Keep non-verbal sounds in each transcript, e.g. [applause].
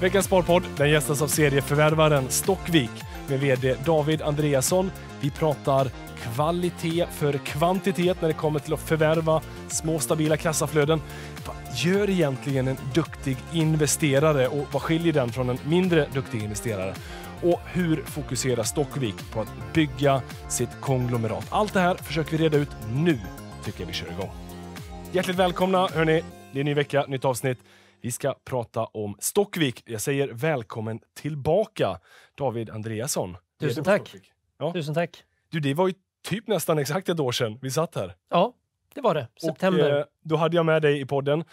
Veckans Sparpodd den gästas av serieförvärvaren Stockvik med vd David Andreasson. Vi pratar kvalitet för kvantitet när det kommer till att förvärva små stabila kassaflöden. Vad gör egentligen en duktig investerare och vad skiljer den från en mindre duktig investerare? Och hur fokuserar Stockvik på att bygga sitt konglomerat? Allt det här försöker vi reda ut nu, tycker jag vi kör igång. Hjärtligt välkomna, hörni. Det är en ny vecka, nytt avsnitt. Vi ska prata om Stockvik. Jag säger välkommen tillbaka, David Andreasson. Tusen tack. Ja. Tusen tack. Du, det var ju typ nästan exakt ett år sedan vi satt här. Ja, det var det. September. Och, eh, då hade jag med dig i podden.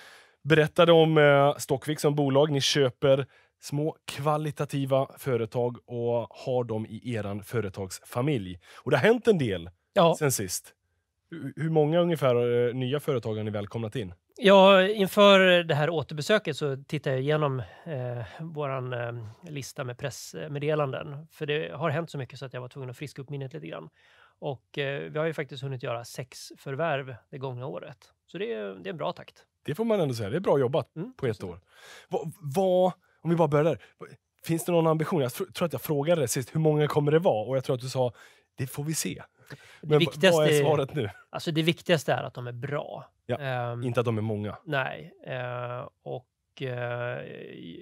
Berättade om eh, Stockvik som bolag. Ni köper små kvalitativa företag och har dem i er företagsfamilj. Och det har hänt en del ja. sen sist. Hur många ungefär eh, nya företag har ni välkomnat in? Ja, inför det här återbesöket så tittar jag igenom eh, vår eh, lista med pressmeddelanden. För det har hänt så mycket så att jag var tvungen att friska upp minnet lite grann. Och eh, vi har ju faktiskt hunnit göra sex förvärv det gångna året. Så det, är, det är en bra takt. Det får man ändå säga. Det är bra jobbat mm, på ett år. Va, va, om vi bara börjar där. Finns det någon ambition? Jag tror att jag frågade dig sist, hur många kommer det vara? Och jag tror att du sa, det får vi se. Det Men viktigaste, vad är svaret nu? Alltså det viktigaste är att de är bra. Ja, um, inte att de är många. Nej, uh, och uh,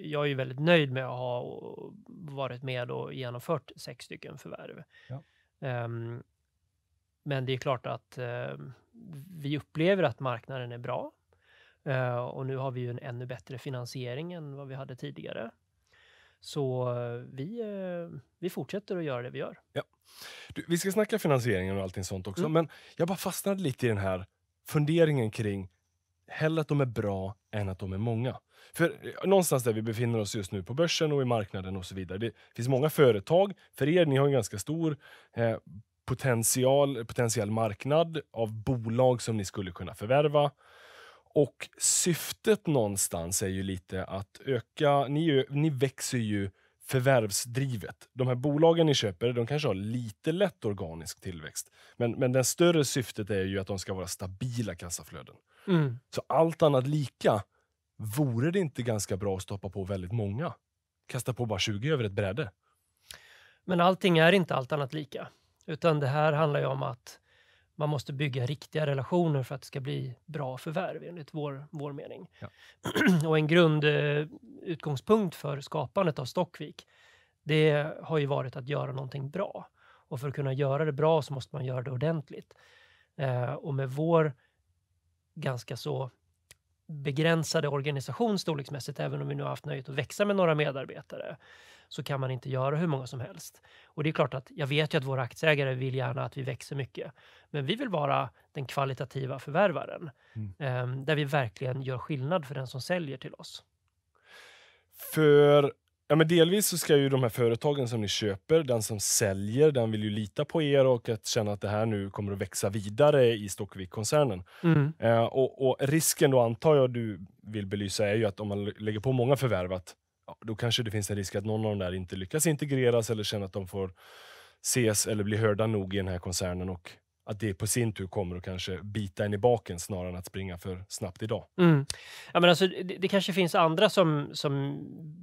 jag är ju väldigt nöjd med att ha varit med och genomfört sex stycken förvärv. Ja. Um, men det är klart att uh, vi upplever att marknaden är bra. och nu har vi ju en ännu bättre finansiering än vad vi hade tidigare. Så eh, vi, eh, vi fortsätter att göra det vi gör. Ja. Du, vi ska snacka finansieringen och allting sånt också, mm. men jag bara fastnade lite i den här funderingen kring hellre att de är bra än att de är många. För eh, någonstans där vi befinner oss just nu på börsen och i marknaden och så vidare. Det finns många företag. För er, ni har en ganska stor eh, potential, potentiell marknad av bolag som ni skulle kunna förvärva. Och syftet någonstans är ju lite att öka... Ni, ni växer ju förvärvsdrivet. De här bolagen ni köper de kanske har lite lätt organisk tillväxt. Men, men det större syftet är ju att de ska vara stabila kassaflöden. Mm. Så allt annat lika, vore det inte ganska bra att stoppa på väldigt många? Kasta på bara 20 över ett bräde. Men allting är inte allt annat lika. Utan det här handlar ju om att man måste bygga riktiga relationer för att det ska bli bra förvärv enligt vår, vår mening. Ja. [clears throat] Och en grundutgångspunkt eh, för skapandet av Stockvik, det har ju varit att göra någonting bra. Och för att kunna göra det bra så måste man göra det ordentligt. Eh, och med vår ganska så begränsade organisation storleksmässigt, även om vi nu har haft nöjet att växa med några medarbetare, så kan man inte göra hur många som helst. Och det är klart att jag vet ju att våra aktieägare vill gärna att vi växer mycket, men vi vill vara den kvalitativa förvärvaren mm. Ehm, där vi verkligen gör skillnad för den som säljer till oss. För Ja, men delvis så ska ju de här företagen som ni köper, den som säljer, den vill ju lita på er och att känna att det här nu kommer att växa vidare i Stockvik-koncernen. Mm. Eh, och, och, risken då antar jag du vill belysa är ju att om man lägger på många förvärv att ja, då kanske det finns en risk att någon av de där inte lyckas integreras eller känner att de får ses eller bli hörda nog i den här koncernen och att det på sin tur kommer att kanske bita en i baken snarare än att springa för snabbt idag. Mm. Ja, men alltså, det, det, kanske finns andra som, som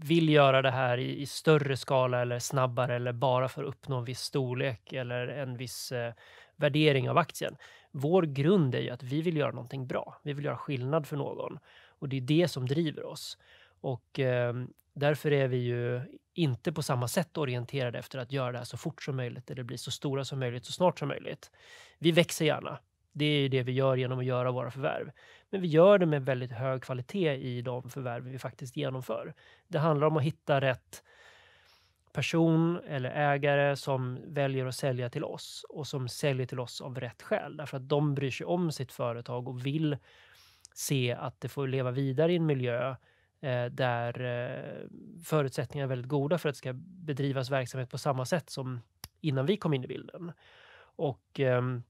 vill göra det här i, i, större skala eller snabbare eller bara för att uppnå en viss storlek eller en viss eh, värdering av aktien. Vår grund är ju att vi vill göra någonting bra. Vi vill göra skillnad för någon och det är det som driver oss. Och eh, därför är vi ju inte på samma sätt orienterade efter att göra det här så fort som möjligt eller bli så stora som möjligt så snart som möjligt. Vi växer gärna. Det är det vi gör genom att göra våra förvärv. Men vi gör det med väldigt hög kvalitet i de förvärv vi faktiskt genomför. Det handlar om att hitta rätt person eller ägare som väljer att sälja till oss och som säljer till oss av rätt skäl. Därför att de bryr sig om sitt företag och vill se att det får leva vidare i en miljö Eh, där eh, förutsättningarna är väldigt goda för att det ska bedrivas verksamhet på samma sätt som innan vi kom in i bilden. Och ehm,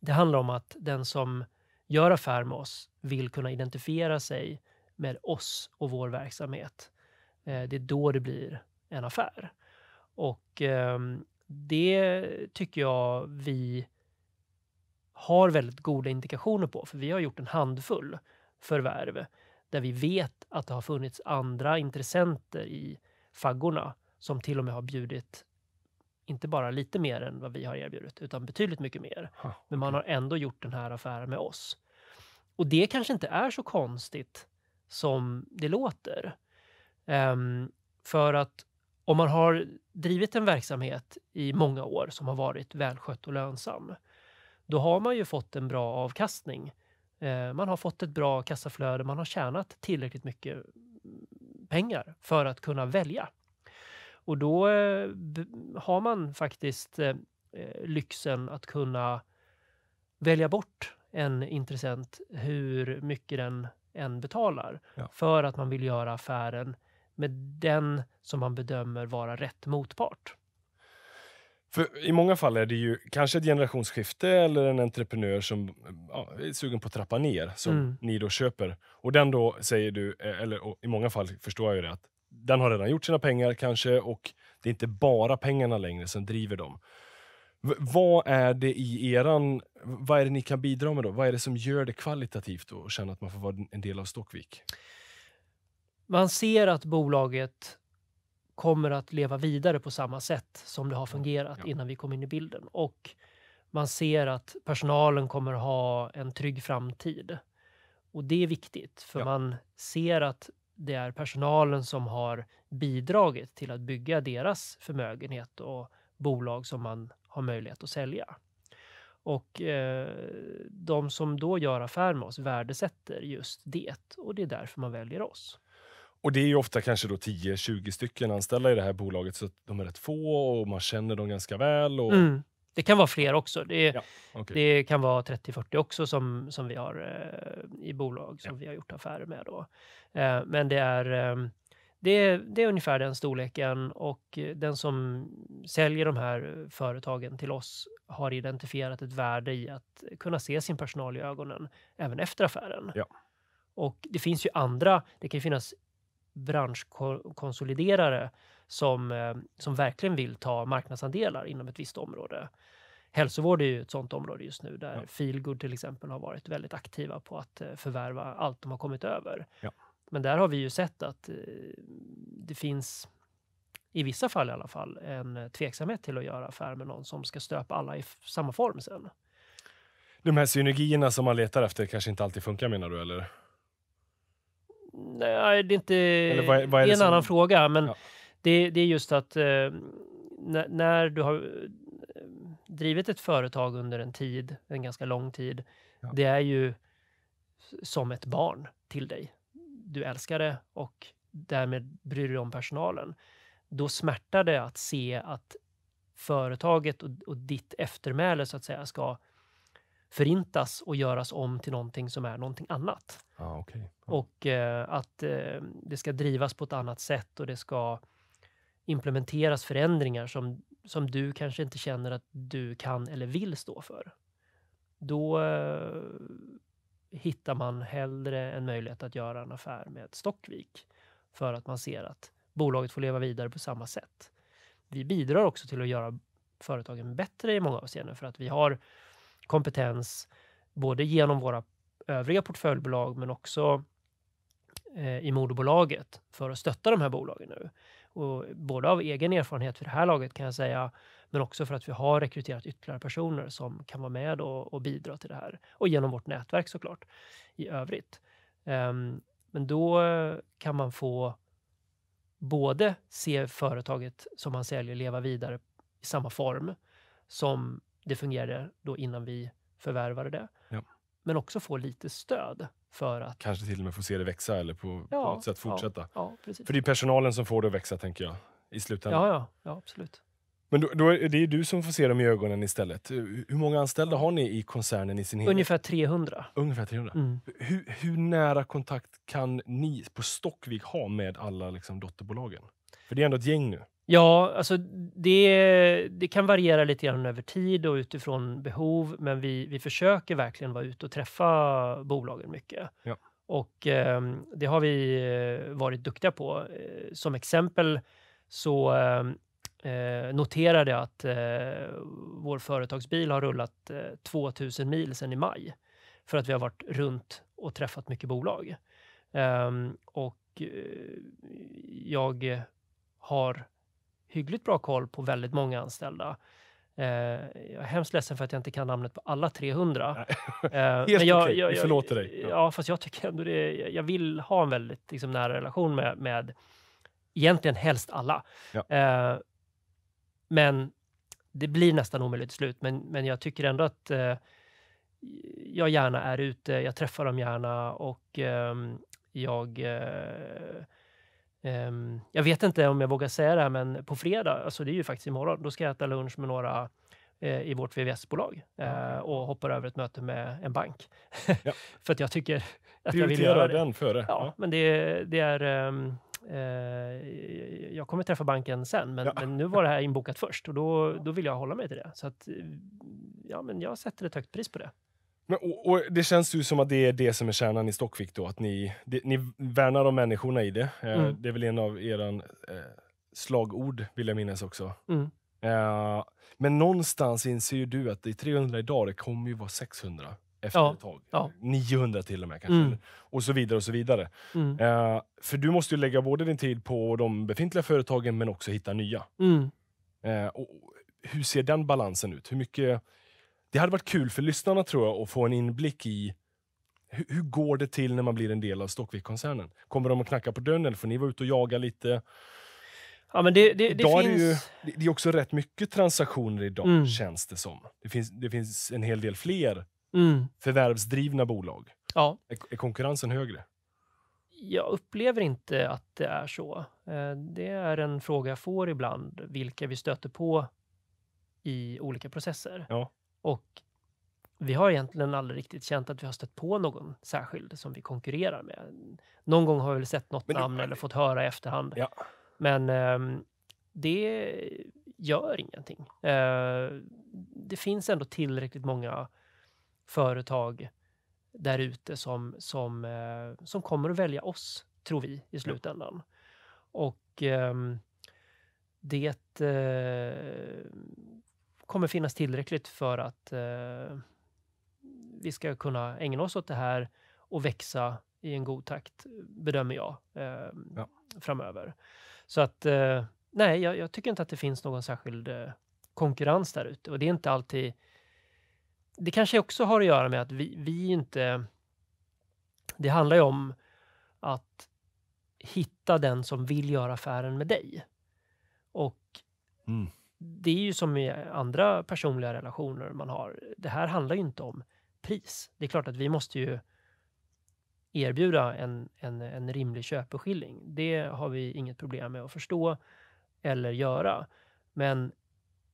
det handlar om att den som gör affär med oss vill kunna identifiera sig med oss och vår verksamhet. Eh, det är då det blir en affär. Och ehm, det tycker jag vi har väldigt goda indikationer på, för vi har gjort en handfull förvärv där vi vet att det har funnits andra intressenter i faggorna som till och med har bjudit inte bara lite mer än vad vi har erbjudit, utan betydligt mycket mer. Ha, okay. Men man har ändå gjort den här affären med oss. Och det kanske inte är så konstigt som det låter. Um, för att om man har drivit en verksamhet i många år som har varit välskött och lönsam, då har man ju fått en bra avkastning Eh, man har fått ett bra kassaflöde, man har tjänat tillräckligt mycket pengar för att kunna välja. Och då eh, har man faktiskt eh, lyxen att kunna välja bort en intressent hur mycket den än betalar ja. för att man vill göra affären med den som man bedömer vara rätt motpart. För I många fall är det ju kanske ett generationsskifte eller en entreprenör som ja, är sugen på att trappa ner, som mm. ni då köper. Och den då säger du, eh, eller i många fall förstår jag ju det, att den har redan gjort sina pengar kanske och det är inte bara pengarna längre som driver dem. V vad är det i eran, vad är det ni kan bidra med då? Vad är det som gör det kvalitativt att känna att man får vara en del av Stockvik? Man ser att bolaget kommer att leva vidare på samma sätt som det har fungerat ja. innan vi kom in i bilden. Och man ser att personalen kommer ha en trygg framtid. Och det är viktigt, för ja. man ser att det är personalen som har bidragit till att bygga deras förmögenhet och bolag som man har möjlighet att sälja. Och eh, de som då gör affär med oss värdesätter just det och det är därför man väljer oss. Och det är ju ofta kanske då 10-20 stycken anställda i det här bolaget, så de är rätt få och man känner dem ganska väl. Och... Mm. Det kan vara fler också. Det, ja, okay. det kan vara 30-40 också som, som vi har eh, i bolag som ja. vi har gjort affärer med. Då. Eh, men det är, eh, det, det är ungefär den storleken och den som säljer de här företagen till oss har identifierat ett värde i att kunna se sin personal i ögonen även efter affären. Ja. Och det finns ju andra, det kan ju finnas branschkonsoliderare som, eh, som verkligen vill ta marknadsandelar inom ett visst område. Hälsovård är ju ett sånt område just nu där ja. Feelgood till exempel har varit väldigt aktiva på att eh, förvärva allt de har kommit över. Ja. Men där har vi ju sett att eh, det finns, i vissa fall i alla fall, en tveksamhet till att göra affär med någon som ska stöpa alla i samma form sen. De här synergierna som man letar efter kanske inte alltid funkar menar du? Eller? Nej, det är inte... Eller vad vad är det en som... annan fråga, men ja. det, det, är just att eh, när, du har eh, drivit ett företag under en tid, en ganska lång tid, ja. det är ju som ett barn till dig. Du älskar det och därmed bryr du dig om personalen. Då smärtar det att se att företaget och, och ditt eftermäle så att säga ska förintas och göras om till någonting som är någonting annat. Ah, okay. ah. Och eh, att eh, det ska drivas på ett annat sätt och det ska implementeras förändringar som, som du kanske inte känner att du kan eller vill stå för. Då eh, hittar man hellre en möjlighet att göra en affär med Stockvik för att man ser att bolaget får leva vidare på samma sätt. Vi bidrar också till att göra företagen bättre i många avseenden för att vi har kompetens, både genom våra övriga portföljbolag men också eh, i moderbolaget för att stötta de här bolagen nu. Och både av egen erfarenhet för det här laget kan jag säga, men också för att vi har rekryterat ytterligare personer som kan vara med och, och bidra till det här. Och genom vårt nätverk såklart i övrigt. Um, men då eh, kan man få både se företaget som man säljer leva vidare i samma form som det fungerade då innan vi förvärvade det. Ja. Men också få lite stöd för att... Kanske till och med få se det växa eller på, ja, på något sätt fortsätta. Ja, för det är personalen som får det att växa, tänker jag, i slutändan. Ja, ja, ja absolut. Men då, då är det är du som får se dem i ögonen istället. Hur många anställda har ni i koncernen i sin Ungefär 300. Ungefär 300. Mm. Hur, hur, nära kontakt kan ni på Stockvik ha med alla liksom, dotterbolagen? För det är ändå ett gäng nu. Ja, alltså det, det kan variera lite grann över tid och utifrån behov, men vi, vi försöker verkligen vara ute och träffa bolagen mycket. Ja. Och eh, det har vi eh, varit duktiga på. Eh, som exempel så ehm, eh, noterade jag att eh, vår företagsbil har rullat eh, 2000 mil sedan i maj för att vi har varit runt och träffat mycket bolag. Ehm, och eh, jag har hyggligt bra koll på väldigt många anställda. Eh, jag är hemskt ledsen för att jag inte kan namnet på alla 300. Eh, [laughs] Helt men jag, okej, jag, vi förlåter dig. Ja. ja. fast jag tycker ändå det. Jag vill ha en väldigt liksom, nära relation med, med egentligen helst alla. Ja. Eh, men det blir nästan omöjligt till slut. Men, men jag tycker ändå att eh, jag gärna är ute, jag träffar dem gärna och ehm, jag eh, Um, jag vet inte om jag vågar säga det här, men på fredag, alltså det är ju faktiskt imorgon, då ska jag äta lunch med några eh, i vårt VVS-bolag ah, eh, och hoppar över ett möte med en bank. Ja. [laughs] För att jag tycker att jag vill göra det. den före. Ja, ja. men det, det är... Um, eh, jag kommer träffa banken sen, men, ja. men, nu var det här inbokat först och då, då vill jag hålla mig till det. Så att, ja, men jag sätter ett högt pris på det. Men, och, och, det känns ju som att det är det som är kärnan i Stockvik då, att ni, det, ni värnar om människorna i det. Eh, mm. Det är väl en av era eh, slagord, vill jag minnas också. Mm. Eh, men någonstans inser ju du att i 300 idag, det kommer ju vara 600 efter ja. ett tag. Ja. 900 till och med kanske. Mm. Och så vidare och så vidare. Mm. Eh, för du måste ju lägga både din tid på de befintliga företagen men också hitta nya. Mm. Eh, och hur ser den balansen ut? Hur mycket, det hade varit kul för lyssnarna tror jag att få en inblick i hur, hur går det till när man blir en del av Stockvik-koncernen. Kommer de att knacka på dörren eller får ni vara ute och jaga lite? Ja, men det, det, det finns... Är det, ju, det är också rätt mycket transaktioner idag, mm. känns det som. Det finns, det finns en hel del fler mm. förvärvsdrivna bolag. Ja. Är, är, konkurrensen högre? Jag upplever inte att det är så. Eh, det är en fråga jag får ibland, vilka vi stöter på i olika processer. Ja. Och vi har egentligen aldrig riktigt känt att vi har stött på någon särskild som vi konkurrerar med. Någon gång har vi väl sett något Men, namn eller fått höra i efterhand. Ja. Men eh, det gör ingenting. Eh, det finns ändå tillräckligt många företag där ute som, som, eh, som kommer att välja oss, tror vi, i slutändan. Och ehm, det eh, kommer finnas tillräckligt för att eh, vi ska kunna ägna oss åt det här och växa i en god takt, bedömer jag, eh, ja. framöver. Så att eh, nej, jag, jag, tycker inte att det finns någon särskild eh, konkurrens där ute och det är inte alltid. Det kanske också har att göra med att vi, vi inte. Det handlar ju om att hitta den som vill göra affären med dig och mm det är ju som i andra personliga relationer man har. Det här handlar ju inte om pris. Det är klart att vi måste ju erbjuda en, en, en rimlig köpeskilling. Det har vi inget problem med att förstå eller göra. Men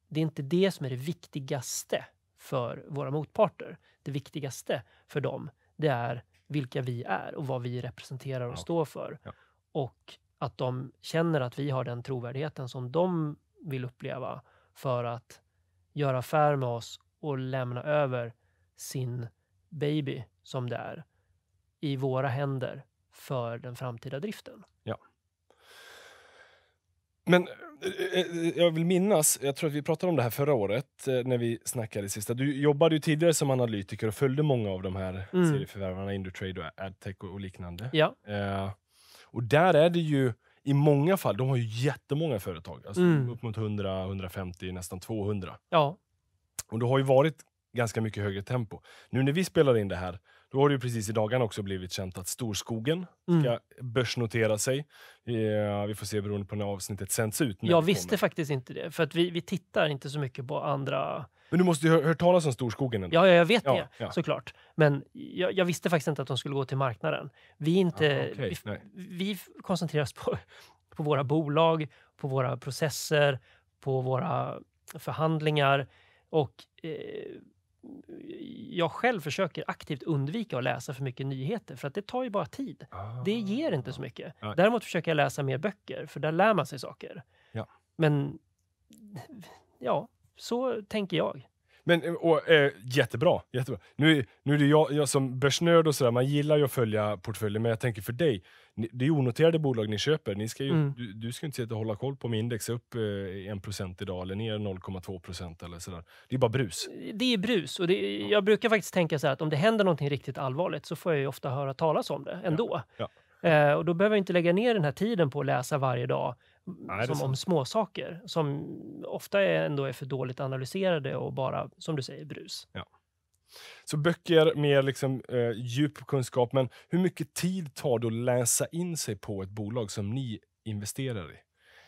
det är inte det som är det viktigaste för våra motparter. Det viktigaste för dem, det är vilka vi är och vad vi representerar och ja. står för. Ja. Och att de känner att vi har den trovärdigheten som de vill uppleva för att göra affär med oss och lämna över sin baby som det är i våra händer för den framtida driften. Ja. Men eh, eh, eh, jag vill minnas, jag tror att vi pratade om det här förra året när vi snackade sista. Du jobbade ju tidigare som analytiker och följde många av de här mm. serieförvärvarna, Indutrade och Adtech och liknande. Ja. Eh, och där är det ju i många fall, de har ju jättemånga företag. Alltså mm. Upp mot 100, 150, nästan 200. Ja. Och det har ju varit ganska mycket högre tempo. Nu när vi spelar in det här, då har det precis i dagarna också blivit känt att Storskogen mm. ska börsnotera sig. Eh, vi får se beroende på när avsnittet sänds ut. jag visste faktiskt inte det, för att vi, vi tittar inte så mycket på andra men du måste ju ha hört talas om Storskogen? Ändå. Ja, ja, jag vet ja, det ja. såklart. Men jag, jag, visste faktiskt inte att de skulle gå till marknaden. Vi, inte, ja, ah, okay, vi, vi koncentreras på, på våra bolag, på våra processer, på våra förhandlingar. Och eh, jag själv försöker aktivt undvika att läsa för mycket nyheter för att det tar ju bara tid. Ah. Det ger inte så mycket. Nej. Däremot försöker jag läsa mer böcker för där lär man sig saker. Ja. Men ja, så tänker jag. Men eh, och, eh, jättebra, jättebra. Nu, nu är det jag, jag som börsnörd och sådär, man gillar ju att följa portföljen, men jag tänker för dig, ni, det är onoterade bolag ni köper. Ni ska ju, mm. du, du, ska inte sitta och hålla koll på om index är upp eh, 1% idag eller ner 0,2% eller sådär. Det är bara brus. Det är brus och det, jag brukar faktiskt tänka så här att om det händer någonting riktigt allvarligt så får jag ju ofta höra talas om det ändå. Ja, ja. Eh, och då behöver jag inte lägga ner den här tiden på att läsa varje dag Nej, som om småsaker som ofta är, ändå är för dåligt analyserade och bara, som du säger, brus. Ja. Så böcker mer liksom, eh, djup kunskap, men hur mycket tid tar det att läsa in sig på ett bolag som ni investerar i?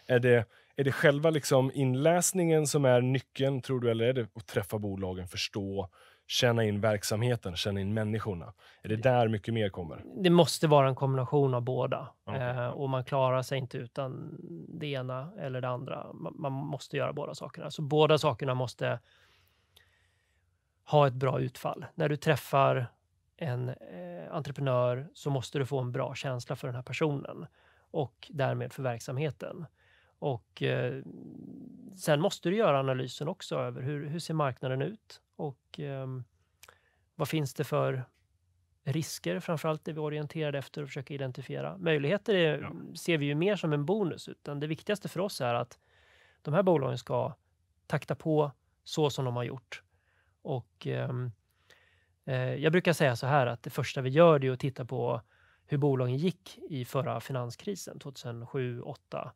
Är det, är det själva liksom inläsningen som är nyckeln, tror du, eller är det att träffa bolagen, förstå, känna in verksamheten, känna in människorna? Är det där mycket mer kommer? Det måste vara en kombination av båda. Okay. Eh, och man klarar sig inte utan det ena eller det andra. Man, man måste göra båda sakerna. Så båda sakerna måste ha ett bra utfall. När du träffar en eh, entreprenör så måste du få en bra känsla för den här personen och därmed för verksamheten. Och eh, sen måste du göra analysen också över hur, hur ser marknaden ut? Och eh, vad finns det för risker, framförallt det vi orienterade efter och försöka identifiera. Möjligheter är, ja. ser vi ju mer som en bonus, utan det viktigaste för oss är att de här bolagen ska takta på så som de har gjort. Och ehm, eh, jag brukar säga så här att det första vi gör är att titta på hur bolagen gick i förra finanskrisen 2007, 2008.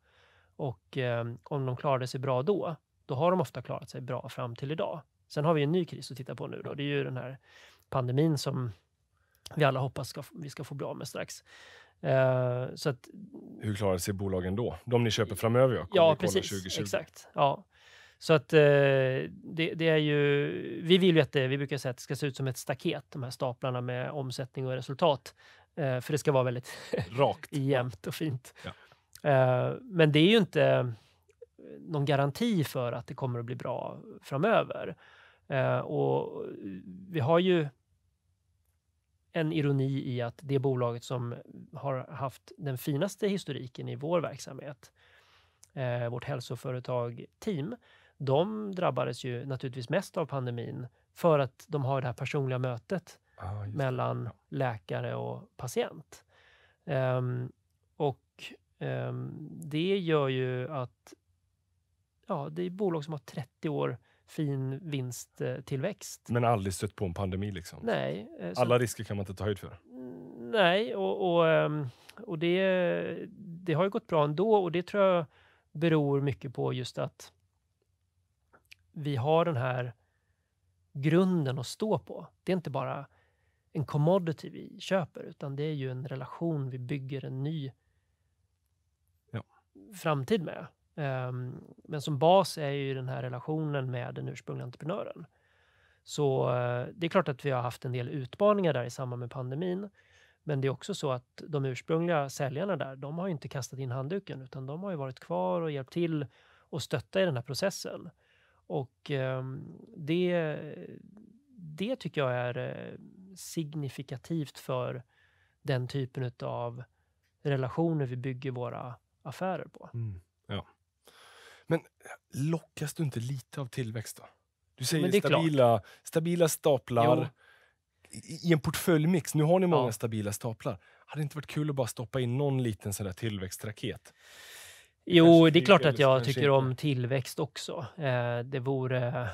Och eh, om de klarade sig bra då, då har de ofta klarat sig bra fram till idag. Sen har vi en ny kris att titta på nu. Då. Det är ju den här pandemin som vi alla hoppas ska, vi ska få bli av med strax. Uh, så att, Hur klarar sig bolagen då? De ni köper framöver? ja, precis. 2020. Exakt. Ja. Så att uh, det, det, är ju... Vi vill ju att det, vi brukar säga att det ska se ut som ett staket, de här staplarna med omsättning och resultat. Uh, för det ska vara väldigt [laughs] rakt, jämnt och fint. Ja. men det är ju inte någon garanti för att det kommer att bli bra framöver. Eh, och eh, vi har ju en ironi i att det bolaget som har haft den finaste historiken i vår verksamhet, eh, vårt hälsoföretag Team, de drabbades ju naturligtvis mest av pandemin för att de har det här personliga mötet ah, mellan ja. läkare och patient. Um, och um, det gör ju att ja, det är bolag som har 30 år fin vinsttillväxt. Men aldrig stött på en pandemi? liksom? Nej. Eh, så... Alla risker kan man inte ta höjd för? Mm, nej, och, och, ehm, och det, det har ju gått bra ändå och det tror jag beror mycket på just att vi har den här grunden att stå på. Det är inte bara en commodity vi köper, utan det är ju en relation vi bygger en ny ja. framtid med. Ehm, men som bas är ju den här relationen med den ursprungliga entreprenören. Så eh, det är klart att vi har haft en del utmaningar där i samband med pandemin. Men det är också så att de ursprungliga säljarna där, de har inte kastat in handduken, utan de har ju varit kvar och hjälpt till och stöttat i den här processen. Och ehm, det, det tycker jag är eh, signifikativt för den typen av relationer vi bygger våra affärer på. Mm. Men eh, lockas du inte lite av tillväxt då? Du säger stabila, stabila staplar. Jo. I en portföljmix, nu har ni många ja. stabila staplar. Hade det inte varit kul att bara stoppa in någon liten sån där tillväxtraket? Jo, kanske det är klart att jag tycker inte. om tillväxt också. Eh, det vore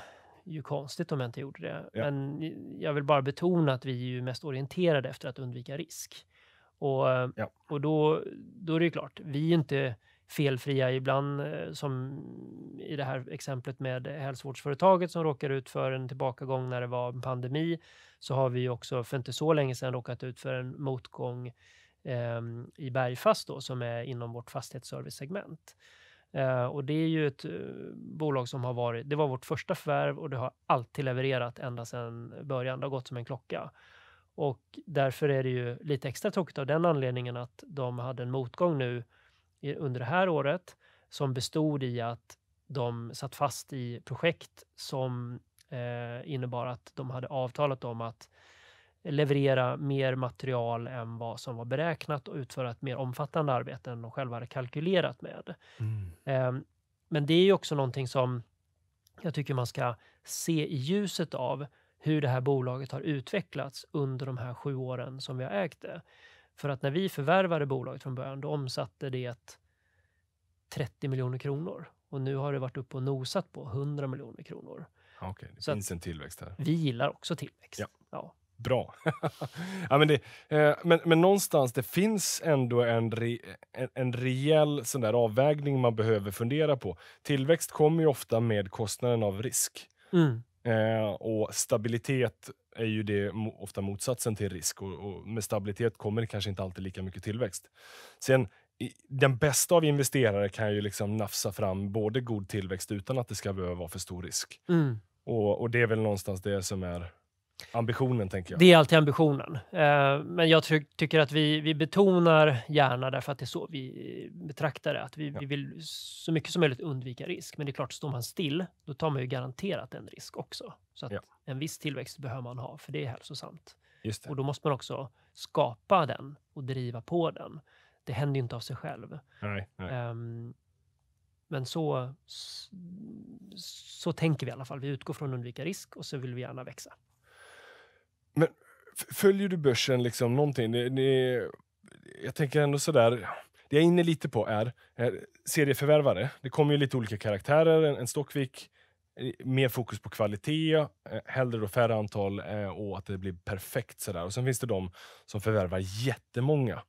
ju konstigt om jag inte gjorde det. Ja. Men jag vill bara betona att vi är ju mest orienterade efter att undvika risk. Och, eh, ja. och då, då är det ju klart, vi är inte felfria ibland, eh, som i det här exemplet med hälsovårdsföretaget som råkar ut för en tillbakagång när det var en pandemi, så har vi också för inte så länge sedan råkat ut för en motgång eh, i Bergfast då, som är inom vårt fastighetsservicesegment. Eh, och det är ju ett eh, bolag som har varit, det var vårt första förvärv och det har alltid levererat ända sedan början. Det har gått som en klocka. Och därför är det ju lite extra tråkigt av den anledningen att de hade en motgång nu under det här året som bestod i att de satt fast i projekt som eh, innebar att de hade avtalat om att leverera mer material än vad som var beräknat och utföra ett mer omfattande arbete än de själva hade kalkylerat med. Mm. Eh, men det är ju också någonting som jag tycker man ska se i ljuset av hur det här bolaget har utvecklats under de här sju åren som vi har ägt det. För att när vi förvärvade bolaget från början, då omsatte det 30 miljoner kronor och nu har det varit uppe och nosat på 100 miljoner kronor. Okay, det Så finns en tillväxt här. Vi gillar också tillväxt. Ja. ja. Bra. [laughs] ja, men, det, eh, men, men någonstans, det finns ändå en, re, en, en rejäl sån där avvägning man behöver fundera på. Tillväxt kommer ju ofta med kostnaden av risk. Mm. Eh, och stabilitet är ju det ofta motsatsen till risk och, och med stabilitet kommer det kanske inte alltid lika mycket tillväxt. Sen den bästa av investerare kan ju liksom nafsa fram både god tillväxt utan att det ska behöva vara för stor risk. Mm. Och, och, det är väl någonstans det som är Ambitionen, tänker jag. Det är alltid ambitionen. Eh, men jag ty tycker att vi, vi betonar gärna därför att det är så vi betraktar det. Att vi, ja. vi vill så mycket som möjligt undvika risk. Men det är klart, står man still, då tar man ju garanterat en risk också. Så att ja. en viss tillväxt behöver man ha, för det är hälsosamt. Just det. Och då måste man också skapa den och driva på den. Det händer ju inte av sig själv. Nej, nej. Um, men så, så tänker vi i alla fall. Vi utgår från att undvika risk och så vill vi gärna växa. Men följer du börsen liksom någonting? Det, det, jag tänker ändå sådär, det jag är inne lite på är, eh, serieförvärvare. Det kommer ju lite olika karaktärer. En, en Stockvik, eh, mer fokus på kvalitet, eh, hellre då färre antal och att det blir perfekt. Sådär. Och Sen finns det de som förvärvar jättemånga.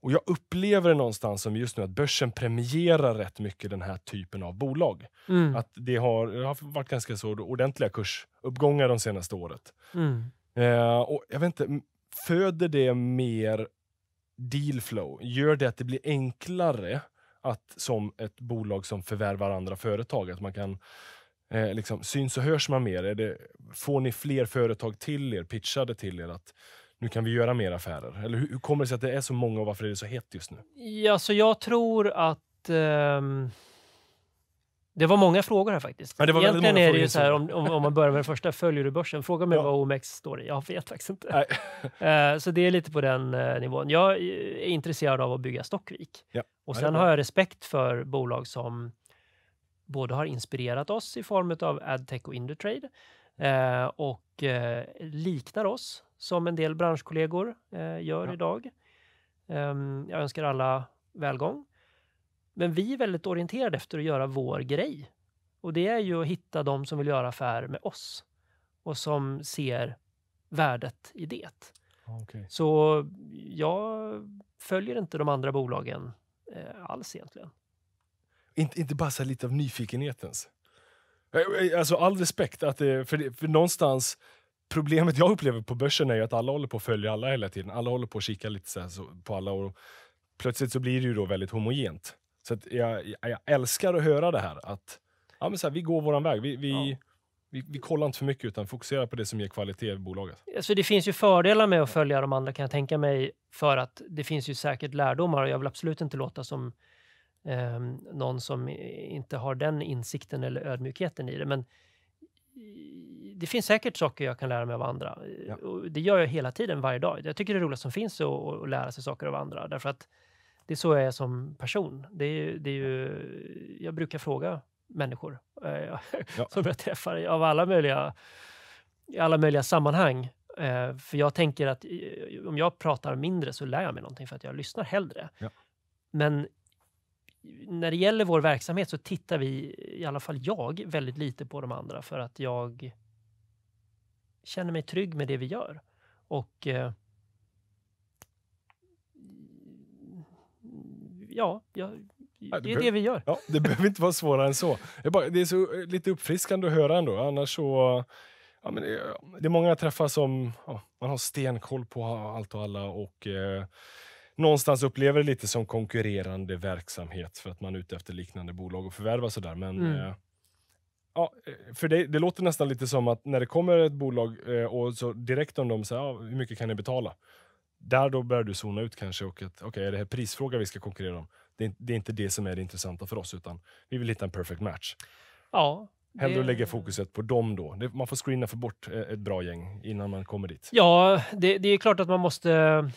Och Jag upplever det någonstans som just nu att börsen premierar rätt mycket den här typen av bolag. Mm. Att det har, det har varit ganska så ordentliga kursuppgångar de senaste året. Mm. Eh, och jag vet inte, föder det mer dealflow? Gör det att det blir enklare att som ett bolag som förvärvar andra företag, att man kan eh, liksom, syns och hörs man mer? Det, får ni fler företag till er, pitchade till er? att nu kan vi göra mer affärer? Eller hur, hur kommer det sig att det är så många och varför är det så hett just nu? Ja, så jag tror att eh, det var många frågor här faktiskt. Ja, Egentligen är det ju så här, om, om, man börjar med den första, följer du börsen? Fråga mig ja. vad OMX står i. Jag vet faktiskt inte. uh, [laughs] så det är lite på den eh, nivån. Jag eh, är intresserad av att bygga Stockvik. Ja. Och sen har jag respekt för bolag som både har inspirerat oss i form av Adtech och Indutrade och liknar oss som en del branschkollegor gör idag. Ehm, jag önskar alla välgång. Men vi är väldigt orienterade efter att göra vår grej. Och det är ju att hitta de som vill göra affärer med oss och som ser värdet i det. Okay. Så jag följer inte de andra bolagen eh, alls egentligen. Inte, inte bara lite av nyfikenhetens? Eh, eh, alltså all respekt, att det, för, det, för någonstans problemet jag upplever på börsen är att alla håller på att följa alla hela tiden. Alla håller på att kika lite så på alla och plötsligt så blir det ju då väldigt homogent. Så jag, jag, älskar att höra det här. Att, ja, men så här, vi går vår väg. Vi, vi, ja. vi, vi, kollar inte för mycket utan fokuserar på det som ger kvalitet i bolaget. Alltså, det finns ju fördelar med att följa de andra kan jag tänka mig. För att det finns ju säkert lärdomar och jag vill absolut inte låta som eh, någon som inte har den insikten eller ödmjukheten i det. Men det finns säkert saker jag kan lära mig av andra. Ja. det gör jag hela tiden, varje dag. Jag tycker det roligaste som finns är att, att lära sig saker av andra. Därför att det är så jag är som person. Det är, det är ju, jag brukar fråga människor eh, ja. [laughs] som jag träffar av alla möjliga, i alla möjliga sammanhang. Eh, för jag tänker att om jag pratar mindre så lär jag mig någonting för att jag lyssnar hellre. Ja. Men när det gäller vår verksamhet så tittar vi, i alla fall jag, väldigt lite på de andra för att jag känner mig trygg med det vi gör. Och eh, ja, ja det, det är det vi gör. Ja, det [laughs] behöver inte vara svårare än så. Det är, bara, det är så, eh, lite uppfriskande att höra ändå. Annars så... Ja, men det, eh, det är många jag träffar som ja, man har stenkoll på allt och alla och eh, någonstans upplever det lite som konkurrerande verksamhet för att man är ute efter liknande bolag och förvärva. sådär. Men mm. eh, Ja, eh, för det, det, låter nästan lite som att när det kommer ett bolag eh, och så direkt om de säger ja, hur mycket kan ni betala? där då börjar du zona ut kanske och att okej, okay, är det här prisfråga vi ska konkurrera om? Det är, det är, inte det som är det intressanta för oss, utan vi vill hitta en perfect match. Ja. Det... Hellre att lägga fokuset på dem då. Man får screena för bort eh, ett bra gäng innan man kommer dit. Ja, det, det är klart att man måste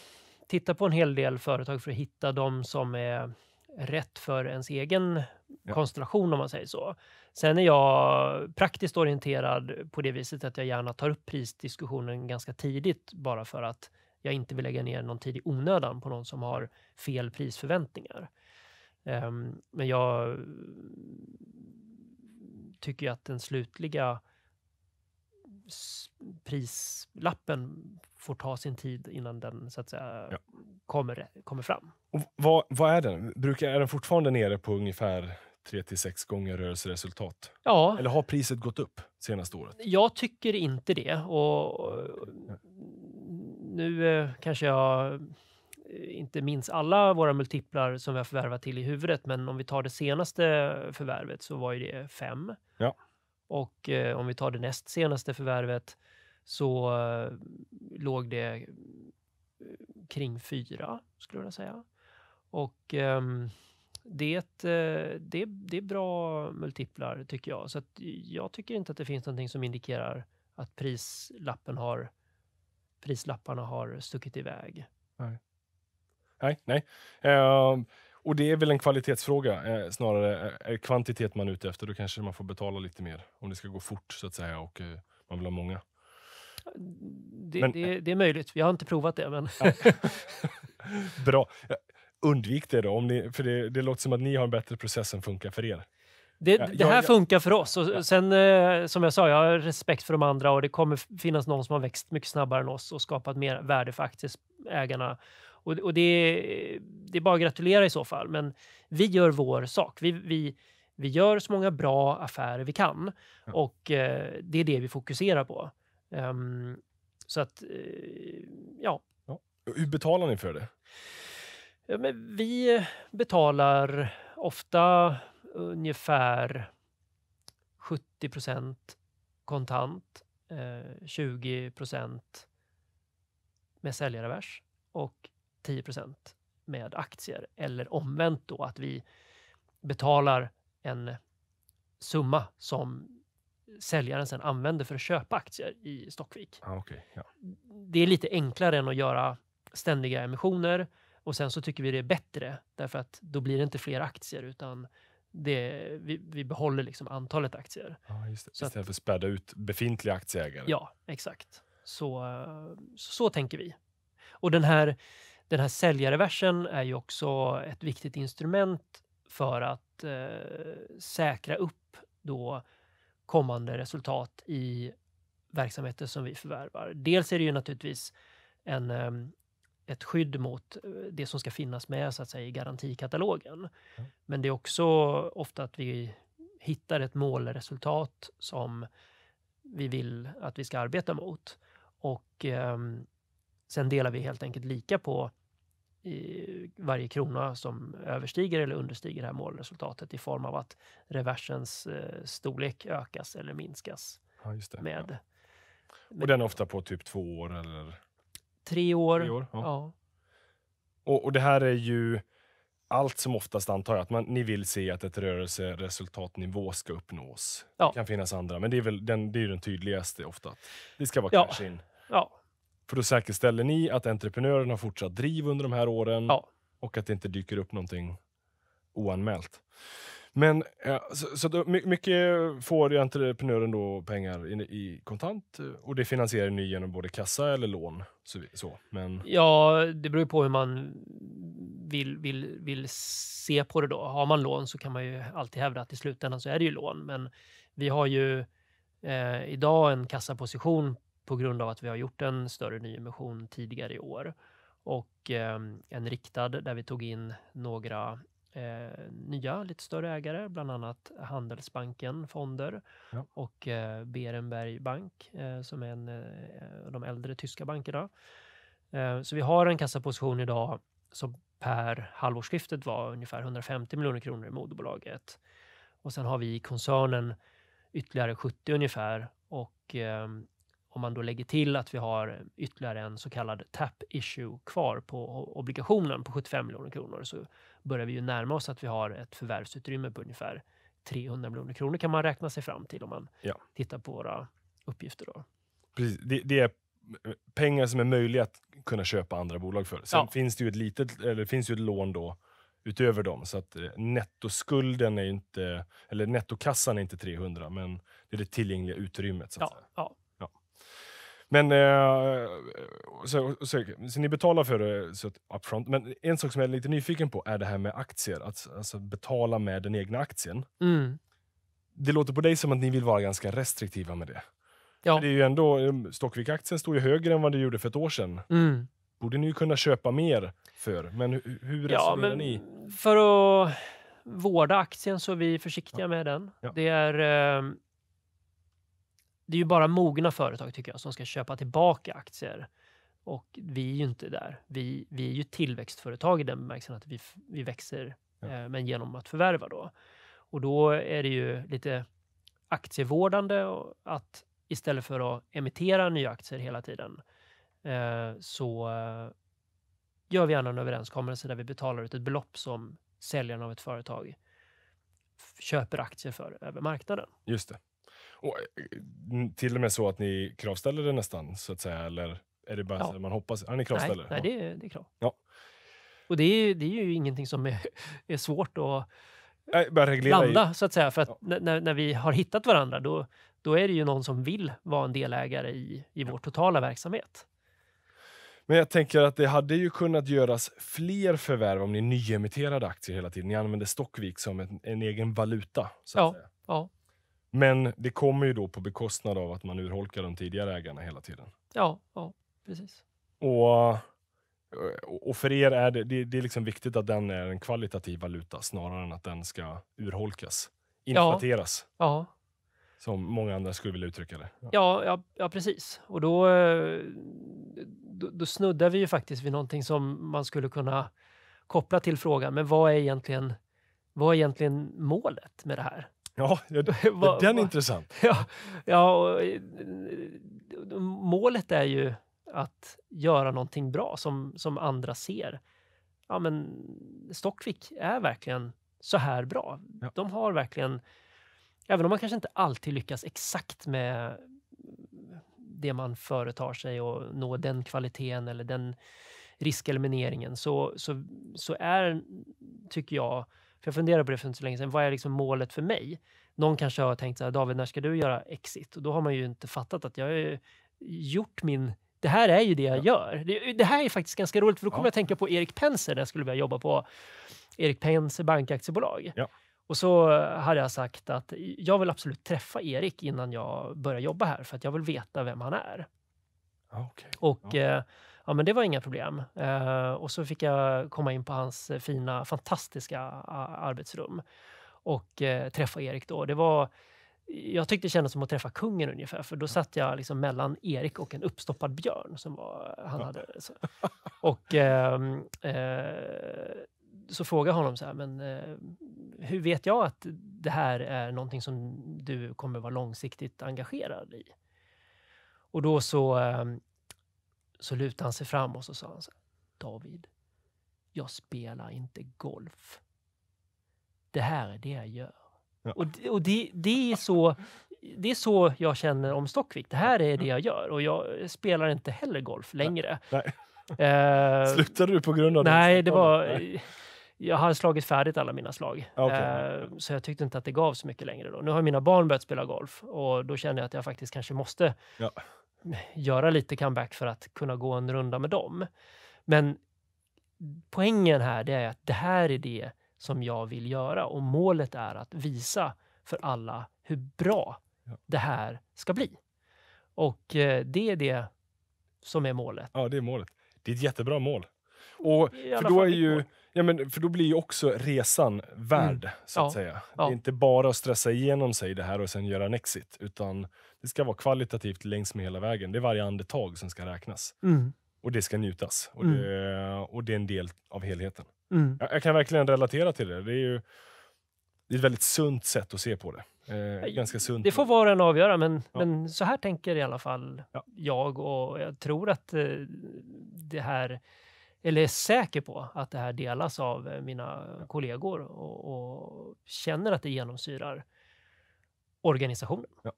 titta på en hel del företag för att hitta de som är rätt för ens egen ja. konstellation om man säger så. Sen är jag praktiskt orienterad på det viset att jag gärna tar upp prisdiskussionen ganska tidigt bara för att jag inte vill lägga ner någon tid i onödan på någon som har fel prisförväntningar. Um, men jag mm, tycker att den slutliga prislappen får ta sin tid innan den så att säga, ja. kommer, kommer fram. Och vad, vad är den? Brukar, är den fortfarande nere på ungefär 3 6 gånger rörelseresultat? Ja. Eller har priset gått upp senaste året? Jag tycker inte det. Och, och nu eh, kanske jag eh, inte minns alla våra multiplar som vi har förvärvat till i huvudet, men om vi tar det senaste förvärvet så var ju det fem. Ja. Och eh, om vi tar det näst senaste förvärvet så eh, låg det eh, kring fyra, skulle jag vilja säga. Och ehm, eh, det, det, det är bra multiplar, tycker jag. Så jag tycker inte att det finns någonting som indikerar att prislappen har prislapparna har stuckit iväg. Nej, nej. nej. Uh, och det är väl en kvalitetsfråga uh, snarare. Eh, är kvantitet man är ute efter, då kanske man får betala lite mer om det ska gå fort så att säga och uh, man vill ha många. Det, men, det, det, är möjligt. Jag har inte provat det, men... [laughs] Bra. Undvik det då, om ni, för det, det låter som att ni har en bättre process som funkar för er. Det, ja, det här jag, funkar för oss. Och ja. Sen, eh, som jag sa, jag har respekt för de andra och det kommer finnas någon som har växt mycket snabbare än oss och skapat mer värde för aktieägarna. Och, och det, det är bara att gratulera i så fall. Men vi gör vår sak. Vi, vi, vi gör så många bra affärer vi kan och eh, det är det vi fokuserar på. Um, så att, eh, ja. ja. Hur betalar ni för det? Ja, vi betalar ofta ungefär 70 procent kontant, eh, 20 procent med säljarrevers och 10 procent med aktier. Eller omvänt då att vi betalar en summa som säljaren sen använder för att köpa aktier i Stockvik. Ah, okay, ja. Det är lite enklare än att göra ständiga emissioner och sen så tycker vi det är bättre därför att då blir det inte fler aktier utan det, vi, vi behåller liksom antalet aktier. Ja, just det. Så Istället att, för att späda ut befintliga aktieägare. Ja, exakt. Så, så, så tänker vi. Och den här, den här säljarreversen är ju också ett viktigt instrument för att eh, säkra upp då kommande resultat i verksamheter som vi förvärvar. Dels är det ju naturligtvis en, eh, ett skydd mot eh, det som ska finnas med så att säga, i garantikatalogen. Mm. Men det är också ofta att vi hittar ett målresultat som vi vill att vi ska arbeta mot. Och eh, sen delar vi helt enkelt lika på varje krona som överstiger eller understiger det här målresultatet i form av att reversens eh, storlek ökas eller minskas. Ja, det, med, ja. Och med, den ofta på typ två år eller? Tre år. Tre år ja. ja. Och, och, det här är ju allt som oftast antar jag att man, ni vill se att ett rörelseresultatnivå ska uppnås. Ja. Det kan finnas andra, men det är väl den, det är den tydligaste ofta. Det ska vara ja. cash in. Ja. För då säkerställer ni att entreprenören har fortsatt driv under de här åren ja. och att det inte dyker upp någonting oanmält. Men eh, så, så då, mycket får entreprenören då pengar i, i, kontant eh, och det finansierar ni genom både kassa eller lån. Så, så, Men... Ja, det beror på hur man vill, vill, vill se på det då. Har man lån så kan man ju alltid hävda att i slutändan så är det ju lån. Men vi har ju eh, idag en kassaposition på grund av att vi har gjort en större nyemission tidigare i år och eh, en riktad där vi tog in några eh, nya, lite större ägare, bland annat Handelsbanken Fonder ja. och eh, Berenberg Bank, eh, som är en eh, av de äldre tyska bankerna. Eh, så vi har en kassaposition idag som per halvårsskiftet var ungefär 150 miljoner kronor i moderbolaget. Och sen har vi i koncernen ytterligare 70 ungefär och eh, om man då lägger till att vi har ytterligare en så kallad tap issue kvar på obligationen på 75 miljoner kronor så börjar vi ju närma oss att vi har ett förvärvsutrymme på ungefär 300 miljoner kronor kan man räkna sig fram till om man ja. tittar på våra uppgifter. Då. Precis. Det, det, är pengar som är möjliga att kunna köpa andra bolag för. Sen ja. finns det ju ett litet, eller finns ju ett lån då utöver dem, så att eh, nettoskulden är inte, eller nettokassan är inte 300, men det är det tillgängliga utrymmet. Så att ja, säga. ja. Men, eh, så, så, så, ni betalar för det så upfront. Men en sak som jag är lite nyfiken på är det här med aktier. Att alltså, betala med den egna aktien. Mm. Det låter på dig som att ni vill vara ganska restriktiva med det. Ja. det är ju ändå, eh, Stockvik-aktien står ju högre än vad det gjorde för ett år sedan. Mm. Borde ni kunna köpa mer för, men hur, hur resonerar ja, men ni? För att vårda aktien så är vi försiktiga ja. med den. Ja. Det är... Eh, det är ju bara mogna företag tycker jag som ska köpa tillbaka aktier. Och vi är ju inte där. Vi, vi är ju tillväxtföretag i den bemärkelsen att vi, vi växer, ja. eh, men genom att förvärva då. Och då är det ju lite aktievårdande att istället för att emittera nya aktier hela tiden eh, så eh, gör vi gärna en överenskommelse där vi betalar ut ett belopp som säljaren av ett företag köper aktier för över marknaden. Just det. Och, eh, till och med så att ni kravställer det nästan, så att säga? Eller är det bara ja. så man hoppas? Ja, ni kravställer? Nej, nej det, är, det är krav. Ja. Och det är, det är ju ingenting som är, är svårt att Nej, landa, i. så att säga. För att ja. när, när vi har hittat varandra, då, då är det ju någon som vill vara en delägare i, i vår totala verksamhet. Men jag tänker att det hade ju kunnat göras fler förvärv om ni nyemitterade aktier hela tiden. Ni använde Stockvik som en, en egen valuta. Så att ja, säga. ja. Men det kommer ju då på bekostnad av att man urholkar de tidigare ägarna hela tiden. Ja, ja precis. Och, eh, och för er är det, det, det är liksom viktigt att den är en kvalitativ valuta snarare än att den ska urholkas, inflateras. Ja, ja. Som många andra skulle vilja uttrycka det. Ja, ja, ja, ja precis. Och då, eh, då, då, snuddar vi ju faktiskt vid någonting som man skulle kunna koppla till frågan, men vad är egentligen, vad är egentligen målet med det här? Ja, det, [laughs] va, den är intressant. [laughs] Ja, ja och, eh, målet är ju att göra någonting bra som, som andra ser. Ja, men Stockvik är verkligen så här bra. Ja. De har verkligen, även om man kanske inte alltid lyckas exakt med det man företar sig och nå den kvaliteten eller den riskelimineringen så, så, så är, tycker jag, för jag funderade på det för inte så länge sedan. Vad är liksom målet för mig? Någon kanske har tänkt så här, David, när ska du göra exit? Och då har man ju inte fattat att jag har gjort min det här är ju det jag ja. gör. Det, det, här är faktiskt ganska roligt, för då kommer jag att tänka på Erik Penser när jag skulle börja jobba på Erik Penser bankaktiebolag. Ja. Och så hade jag sagt att jag vill absolut träffa Erik innan jag börjar jobba här, för att jag vill veta vem han är. Okay. Och eh, Ja, men det var inga problem. Eh, och så fick jag komma in på hans fina, fantastiska arbetsrum och eh, träffa Erik då. Det var, jag tyckte det kändes som att träffa kungen ungefär, för då satt jag liksom mellan Erik och en uppstoppad björn. som var, han hade. Så. Och ehm, eh, så frågade honom så här, men eh, hur vet jag att det här är någonting som du kommer vara långsiktigt engagerad i? Och då så ehm, så lutade han sig fram och så sa han så David, jag spelar inte golf. Det här är det jag gör. Ja. Och, det, och det, det, är så, det är så jag känner om Stockvik. Det här är det jag gör och jag spelar inte heller golf längre. Nej. Nej. [laughs] Uh, Slutade du på grund av det? Nej, det var... Nej. Jag hade slagit färdigt alla mina slag. Okay. Uh, eh, så jag tyckte inte att det gav så mycket längre. Då. Nu har mina barn börjat spela golf och då känner jag att jag faktiskt kanske måste ja göra lite comeback för att kunna gå en runda med dem. Men poängen här det är att det här är det som jag vill göra och målet är att visa för alla hur bra ja. det här ska bli. Och eh, det är det som är målet. Ja, det är målet. Det är ett jättebra mål. Och för då är ju mål. Ja, men för då blir ju också resan värd, mm. så att ja. säga. Ja. Det är inte bara att stressa igenom sig det här och sen göra en exit, utan det ska vara kvalitativt längs med hela vägen. Det är varje andetag som ska räknas. Mm. Och det ska njutas. Och, mm. det, och det är en del av helheten. Mm. Jag, jag, kan verkligen relatera till det. Det är ju det är ett väldigt sunt sätt att se på det. Eh, ganska sunt. Det får var och en avgöra, men, ja. men så här tänker i alla fall jag och jag tror att eh, det här eller är säker på att det här delas av eh, mina kollegor och, och känner att det genomsyrar organisationen. Ja.